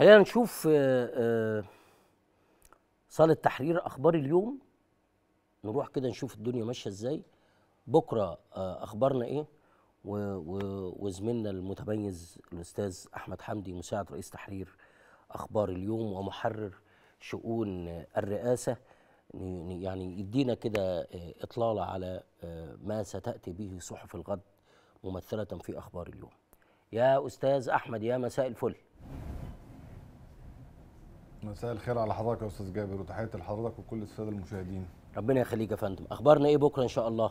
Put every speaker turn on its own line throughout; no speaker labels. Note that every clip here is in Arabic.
خلينا نشوف آه، آه، صالة تحرير أخبار اليوم نروح كده نشوف الدنيا ماشية إزاي بكرة آه، أخبارنا إيه وزميلنا المتميز الأستاذ أحمد حمدي مساعد رئيس تحرير أخبار اليوم ومحرر شؤون الرئاسة يعني يدينا كده إطلالة على ما ستأتي به صحف الغد ممثلة في أخبار اليوم يا أستاذ أحمد يا مساء الفل مساء الخير على حضرتك يا استاذ جابر وتحيه لحضرتك وكل الساده المشاهدين ربنا يخليك يا فندم اخبارنا ايه بكره ان شاء الله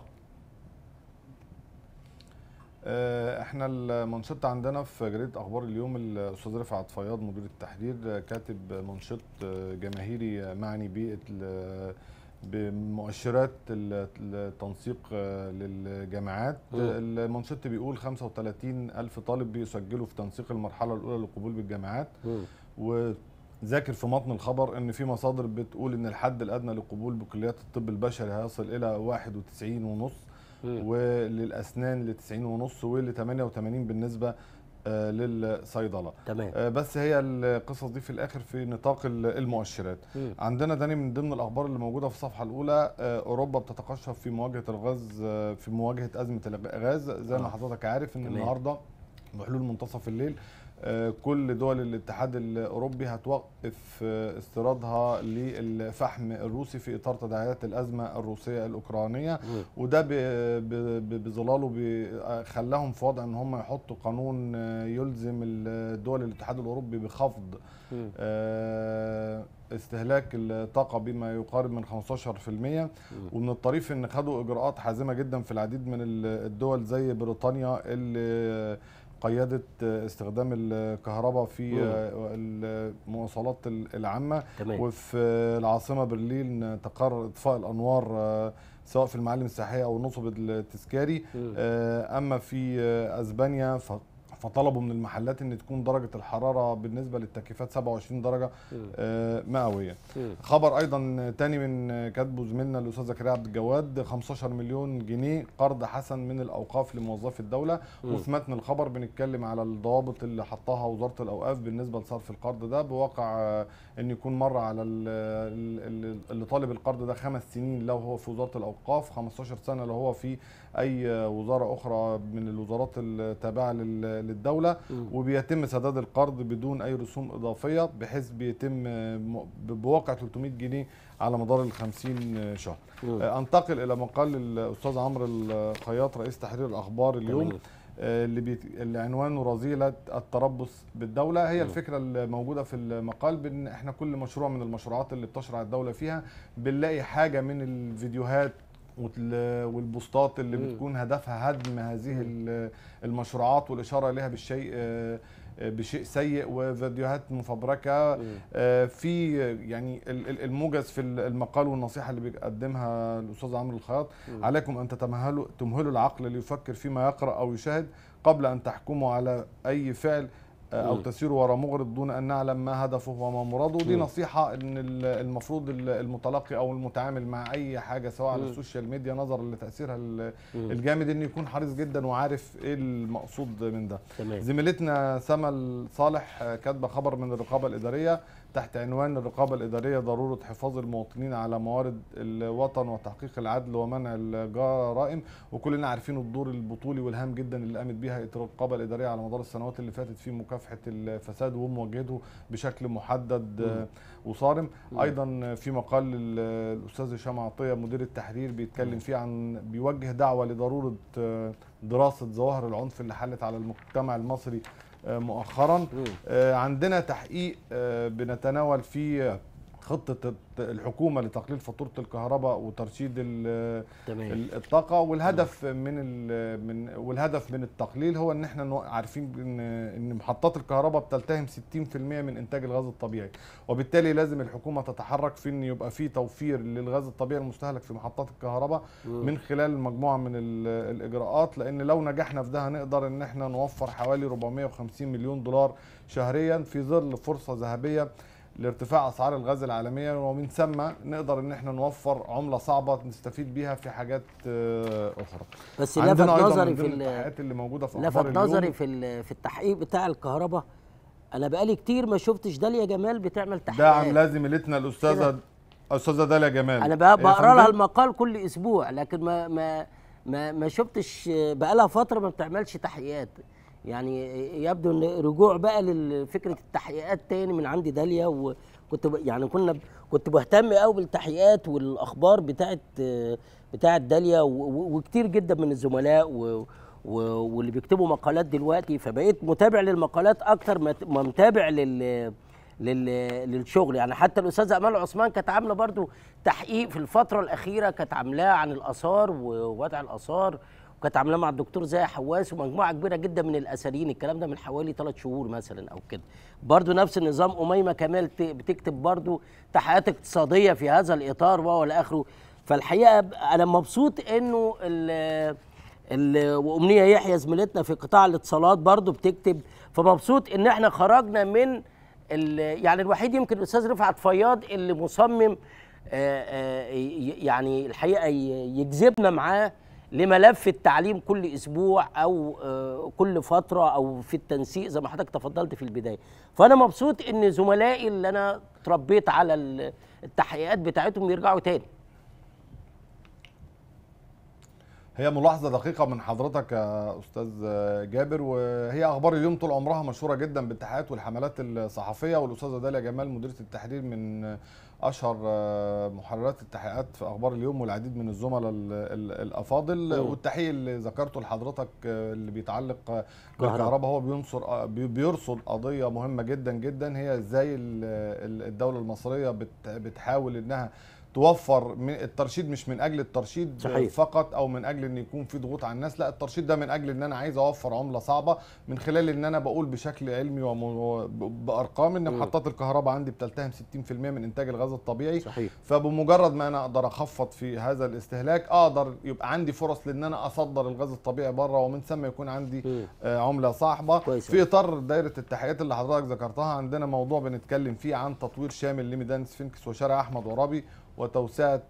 آه، احنا المنشط عندنا في جريده اخبار اليوم الاستاذ رفعت فياض مدير التحرير كاتب منشط آه، جماهيري معني ب بمؤشرات التنسيق آه، للجامعات المنشط بيقول 35 ألف طالب بيسجلوا في تنسيق المرحلة الأولى للقبول بالجامعات و ذاكر في متن الخبر ان في مصادر بتقول ان الحد الادنى للقبول بكليات الطب البشري هيصل الى 91.5 وللاسنان ل 90.5 ول 88 بالنسبه آه، للصيدله تمام آه، بس هي القصص دي في الاخر في نطاق المؤشرات م. عندنا تاني من ضمن الاخبار اللي موجوده في الصفحه الاولى آه، اوروبا بتتقشف في مواجهه الغاز في مواجهه ازمه الغاز زي ما حضرتك عارف ان تمام. النهارده بحلول منتصف الليل آه، كل دول الاتحاد الاوروبي هتوقف آه، استيرادها للفحم الروسي في اطار تداعيات الازمه الروسيه الاوكرانيه وده بظلاله آه، خلاهم في وضع ان هم يحطوا قانون يلزم دول الاتحاد الاوروبي بخفض استهلاك الطاقه بما يقارب من 15% ومن الطريف ان خدوا اجراءات حازمه جدا في العديد من الدول زي بريطانيا اللي قيادة آه، استخدام الكهرباء في آه، المواصلات العامة تمام. وفي العاصمة برلين تقر إطفاء الأنوار آه، سواء في المعالم السياحية أو النصب التذكاري أما في أسبانيا فطلبوا من المحلات ان تكون درجه الحراره بالنسبه للتكييفات 27 درجه آه، مئويه خبر ايضا تاني من كاتبه زميلنا الاستاذ زكريا عبد الجواد 15 مليون جنيه قرض حسن من الاوقاف لموظفي الدوله وفي متن الخبر بنتكلم على الضوابط اللي حطها وزاره الاوقاف بالنسبه لصرف القرض ده بواقع آه، ان يكون مر على اللي طالب القرض ده خمس سنين لو هو في وزاره الاوقاف 15 سنه لو هو في اي آه، وزاره اخرى من الوزارات التابعه لل للدوله وبيتم سداد القرض بدون اي رسوم اضافيه بحيث بيتم بواقع 300 جنيه على مدار ال 50 شهر. آه، انتقل الى مقال الاستاذ عمرو الخياط رئيس تحرير الاخبار اليوم آه، اللي بيت... اللي عنوانه رذيله التربص بالدوله هي الفكره الموجوده في المقال بان احنا كل مشروع من المشروعات اللي بتشرع الدوله فيها بنلاقي حاجه من الفيديوهات والبوستات اللي بتكون هدفها هدم هذه المشروعات والاشاره اليها بالشيء آه، آه، بشيء سيء وفيديوهات مفبركه آه، في يعني الموجز في المقال والنصيحه اللي بيقدمها الاستاذ عمرو الخياط عليكم ان تتمهلوا تمهلوا العقل ليفكر فيما يقرا او يشاهد قبل ان تحكموا على اي فعل او تسير وراء مغرض دون ان نعلم ما هدفه وما مراده ودي نصيحه ان المفروض المتلقي او المتعامل مع اي حاجه سواء على السوشيال ميديا نظرا لتاثيرها الجامد انه يكون حريص جدا وعارف ايه المقصود من ده زميلتنا سما صالح كاتبه خبر من الرقابه الاداريه تحت عنوان الرقابة الإدارية ضرورة حفاظ المواطنين على موارد الوطن وتحقيق العدل ومنع الجرائم وكلنا عارفين الدور البطولي والهام جدا اللي قامت بها الرقابة الإدارية على مدار السنوات اللي فاتت في مكافحة الفساد ومواجهته بشكل محدد م. وصارم م. أيضا في مقال الأستاذ هشام عطية مدير التحرير بيتكلم فيه عن بيوجه دعوة لضرورة دراسة ظواهر العنف اللي حلت على المجتمع المصري مؤخرا آه، عندنا تحقيق آه، بنتناول فيه خطه الحكومه لتقليل فاتوره الكهرباء وترشيد الطاقه والهدف من من والهدف من التقليل هو ان احنا عارفين ان ان محطات الكهرباء بتلتهم 60% من انتاج الغاز الطبيعي وبالتالي لازم الحكومه تتحرك في ان يبقى في توفير للغاز الطبيعي المستهلك في محطات الكهرباء من خلال مجموعه من الاجراءات لان لو نجحنا في ده هنقدر ان احنا نوفر حوالي 450 مليون دولار شهريا في ظل فرصه ذهبيه لارتفاع اسعار الغاز العالميه ومن ثم نقدر ان احنا نوفر عمله صعبه نستفيد بيها في حاجات آه، اخرى بس لفت نظري في الحاجات اللي موجوده في لفت نظري
في في التحقيق بتاع الكهرباء انا بقالي كتير ما شفتش داليا جمال بتعمل تحقيقات دعم لازم لتنا الاستاذه الاستاذه داليا جمال انا بقرا لها المقال كل اسبوع لكن ما ما, ما شفتش بقالها فتره ما بتعملش تحقيقات يعني يبدو ان رجوع بقى لفكره التحقيقات تاني من عندي داليا وكنت يعني كنا كنت بهتم قوي بالتحقيقات والاخبار بتاعه بتاعه داليا وكتير جدا من الزملاء و واللي بيكتبوا مقالات دلوقتي فبقيت متابع للمقالات اكتر ما متابع لل للشغل يعني حتى الاستاذه امال عثمان كانت عامله برضو تحقيق في الفتره الاخيره كانت عاملاه عن الاثار ووضع الاثار وكانت عامله مع الدكتور زاهي حواس ومجموعه كبيره جدا من الاثريين الكلام ده من حوالي ثلاث شهور مثلا او كده برضو نفس النظام اميمه كمال بتكتب برضو تحقيقات اقتصاديه في هذا الاطار وهو اخره فالحقيقه انا مبسوط انه ال وامنيه يحيى زميلتنا في قطاع الاتصالات برضو بتكتب فمبسوط ان احنا خرجنا من يعني الوحيد يمكن الاستاذ رفعت فياض اللي مصمم آه، آه، يعني الحقيقه يجذبنا معاه لملف التعليم كل اسبوع او آه، كل فتره او في التنسيق زي ما حضرتك تفضلت في البدايه فانا مبسوط ان زملائي اللي انا تربيت على التحقيقات بتاعتهم يرجعوا تاني
هي ملاحظه دقيقه من حضرتك يا استاذ جابر وهي اخبار اليوم طول عمرها مشهوره جدا بالتحقيقات والحملات الصحفيه والاستاذه داليا جمال مديره التحرير من اشهر محررات التحقيقات في اخبار اليوم والعديد من الزملاء الافاضل والتحقيق اللي ذكرته لحضرتك اللي بيتعلق بالكهرباء هو بينصر بيرصد قضيه مهمه جدا جدا هي ازاي الدوله المصريه بتحاول انها توفر من الترشيد مش من اجل الترشيد صحيح. فقط او من اجل ان يكون في ضغوط على الناس لا الترشيد ده من اجل ان انا عايز اوفر عمله صعبه من خلال ان انا بقول بشكل علمي وبارقام ان محطات الكهرباء عندي بتلتهم 60% من انتاج الغاز الطبيعي صحيح. فبمجرد ما انا اقدر اخفض في هذا الاستهلاك اقدر يبقى عندي فرص لان انا اصدر الغاز الطبيعي بره ومن ثم يكون عندي م. آه، عمله صاحبه كويسة. في اطار دايره التحيات اللي حضرتك ذكرتها عندنا موضوع بنتكلم فيه عن تطوير شامل لميدان سفنكس وشارع احمد ورابي وتوسعة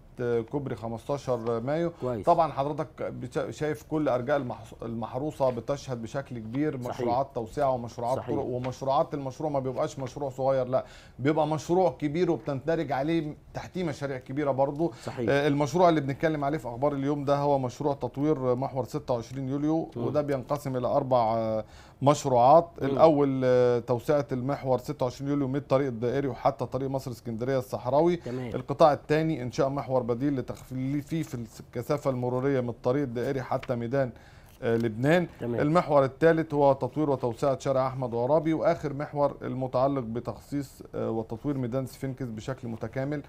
كوبري 15 مايو كويس. طبعا حضرتك شايف كل ارجاء المحروسه بتشهد بشكل كبير صحيح. مشروعات توسعه ومشروعات صحيح. طرق ومشروعات المشروع ما بيبقاش مشروع صغير لا بيبقى مشروع كبير وبتندرج عليه تحتيه مشاريع كبيره برضه صحيح. آه، المشروع اللي بنتكلم عليه في اخبار اليوم ده هو مشروع تطوير محور 26 يوليو م. وده بينقسم الى اربع آه، مشروعات م. الاول آه، توسعه المحور 26 يوليو من طريق الدائري وحتى طريق مصر اسكندريه الصحراوي تمام. القطاع الثاني انشاء محور بديل لتخفيف في الكثافه المروريه من الطريق الدائري حتى ميدان آه، لبنان تمام. المحور الثالث هو تطوير وتوسعة شارع أحمد عرابي وآخر محور المتعلق بتخصيص آه، وتطوير ميدان سفنكس بشكل متكامل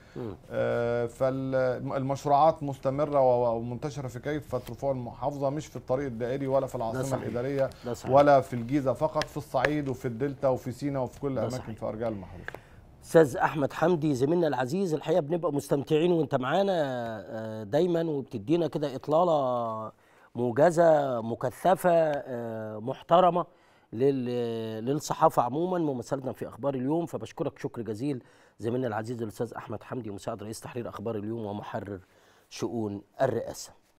آه، فالمشروعات مستمرة ومنتشرة في كيف ترفوع المحافظة مش في الطريق الدائري ولا في
العاصمة الإدارية ولا في الجيزة فقط في الصعيد وفي الدلتا وفي سينا وفي كل أماكن في أرجاء المحافظة استاذ احمد حمدي زميلنا العزيز الحقيقه بنبقى مستمتعين وانت معانا آه، دايما وبتدينا كده اطلاله موجزه مكثفه آه، محترمه للصحافه عموما ممثلتنا في اخبار اليوم فبشكرك شكر جزيل زميلنا العزيز الاستاذ احمد حمدي مساعد رئيس تحرير اخبار اليوم ومحرر شؤون الرئاسه